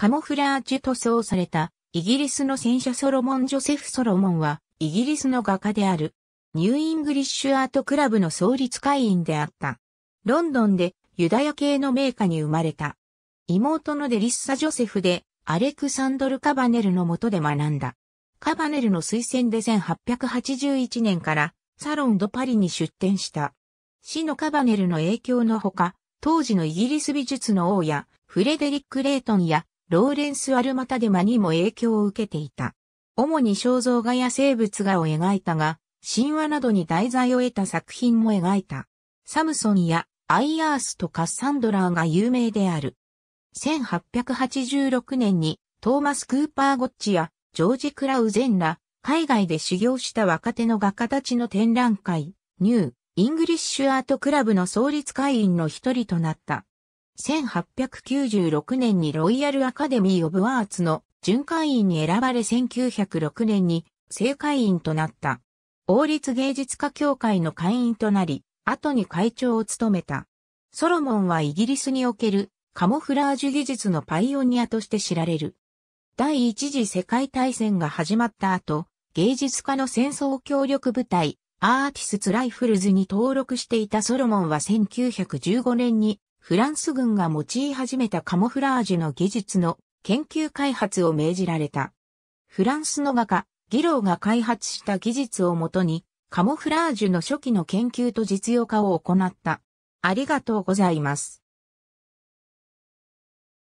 カモフラージュ塗装された、イギリスの戦車ソロモン・ジョセフ・ソロモンは、イギリスの画家である、ニューイングリッシュアートクラブの創立会員であった。ロンドンでユダヤ系の名家に生まれた。妹のデリッサ・ジョセフで、アレクサンドル・カバネルの下で学んだ。カバネルの推薦で1881年からサロンドパリに出展した。死のカバネルの影響のほか、当時のイギリス美術の王やフレデリック・レイトンやローレンス・アルマタデマにも影響を受けていた。主に肖像画や生物画を描いたが、神話などに題材を得た作品も描いた。サムソンやアイアースとカッサンドラーが有名である。1886年にトーマス・クーパー・ゴッチやジョージ・クラウゼンら海外で修行した若手の画家たちの展覧会、ニュー・イングリッシュ・アート・クラブの創立会員の一人となった。1896年にロイヤルアカデミー・オブ・アーツの巡回員に選ばれ1906年に正会員となった。王立芸術家協会の会員となり、後に会長を務めた。ソロモンはイギリスにおけるカモフラージュ技術のパイオニアとして知られる。第一次世界大戦が始まった後、芸術家の戦争協力部隊、アーティスツ・ライフルズに登録していたソロモンは1915年にフランス軍が用い始めたカモフラージュの技術の研究開発を命じられた。フランスの画家、ギローが開発した技術をもとに、カモフラージュの初期の研究と実用化を行った。ありがとうございます。